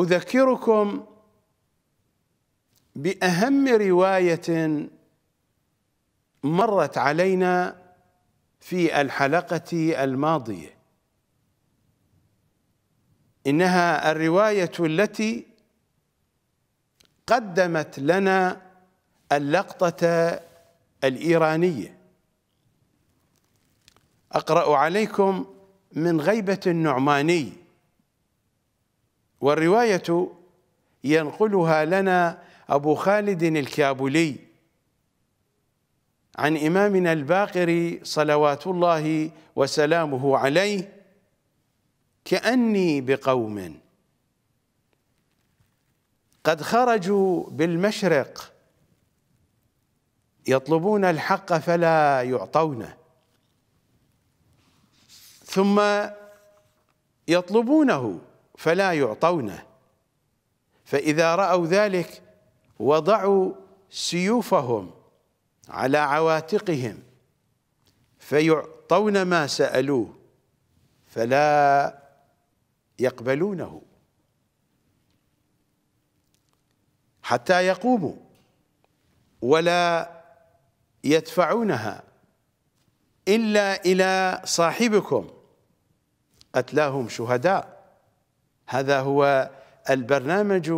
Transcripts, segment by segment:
أذكركم بأهم رواية مرت علينا في الحلقة الماضية إنها الرواية التي قدمت لنا اللقطة الإيرانية أقرأ عليكم من غيبة النعماني والرواية ينقلها لنا أبو خالد الكابلي عن إمامنا الباقر صلوات الله وسلامه عليه كأني بقوم قد خرجوا بالمشرق يطلبون الحق فلا يعطونه ثم يطلبونه فلا يعطونه فإذا رأوا ذلك وضعوا سيوفهم على عواتقهم فيعطون ما سألوه فلا يقبلونه حتى يقوموا ولا يدفعونها إلا إلى صاحبكم قتلاهم شهداء هذا هو البرنامج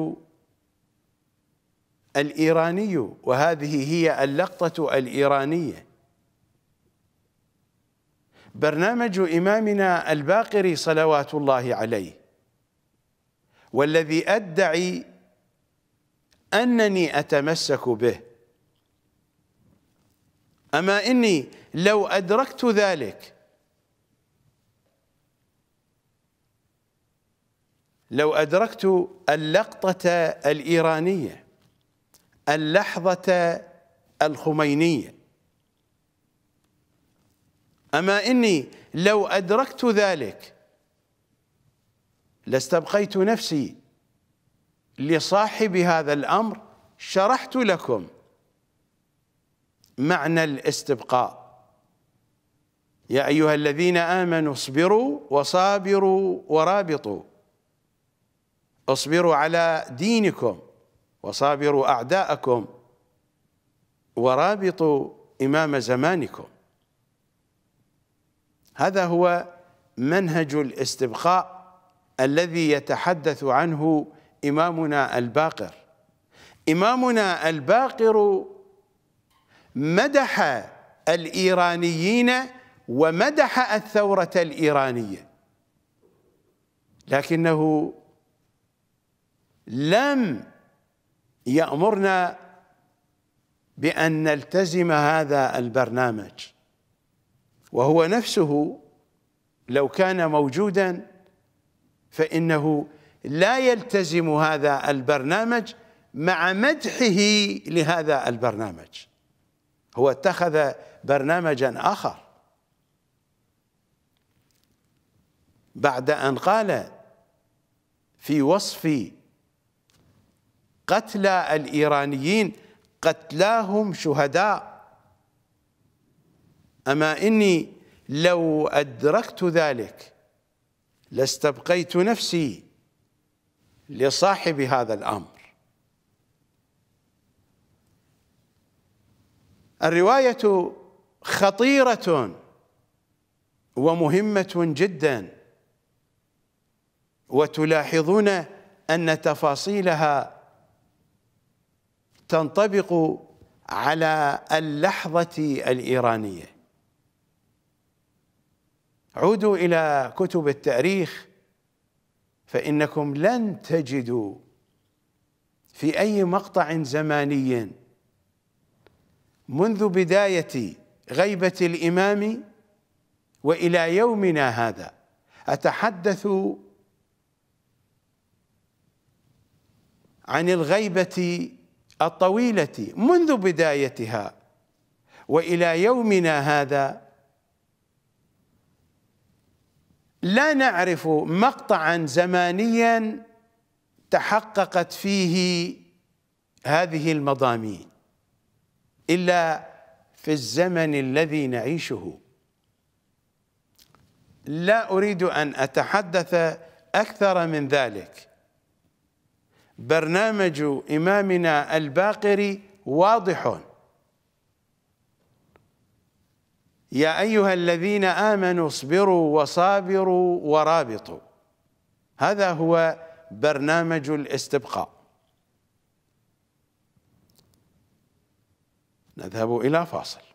الإيراني وهذه هي اللقطة الإيرانية برنامج إمامنا الباقر صلوات الله عليه والذي أدعي أنني أتمسك به أما إني لو أدركت ذلك لو أدركت اللقطة الإيرانية اللحظة الخمينية أما إني لو أدركت ذلك لاستبقيت نفسي لصاحب هذا الأمر شرحت لكم معنى الاستبقاء يا أيها الذين آمنوا اصبروا وصابروا ورابطوا اصبروا على دينكم وصابروا أعداءكم ورابطوا إمام زمانكم هذا هو منهج الاستبقاء الذي يتحدث عنه إمامنا الباقر إمامنا الباقر مدح الإيرانيين ومدح الثورة الإيرانية لكنه لم يأمرنا بأن نلتزم هذا البرنامج وهو نفسه لو كان موجودا فإنه لا يلتزم هذا البرنامج مع مدحه لهذا البرنامج هو اتخذ برنامجا آخر بعد أن قال في وصف قتلى الإيرانيين قتلاهم شهداء أما إني لو أدركت ذلك لاستبقيت نفسي لصاحب هذا الأمر الرواية خطيرة ومهمة جدا وتلاحظون أن تفاصيلها تنطبق على اللحظة الإيرانية عودوا إلى كتب التاريخ فإنكم لن تجدوا في أي مقطع زماني منذ بداية غيبة الإمام وإلى يومنا هذا أتحدث عن الغيبة الطويله منذ بدايتها والى يومنا هذا لا نعرف مقطعا زمانيا تحققت فيه هذه المضامين الا في الزمن الذي نعيشه لا اريد ان اتحدث اكثر من ذلك برنامج إمامنا الباقري واضح يا أيها الذين آمنوا اصبروا وصابروا ورابطوا هذا هو برنامج الاستبقاء نذهب إلى فاصل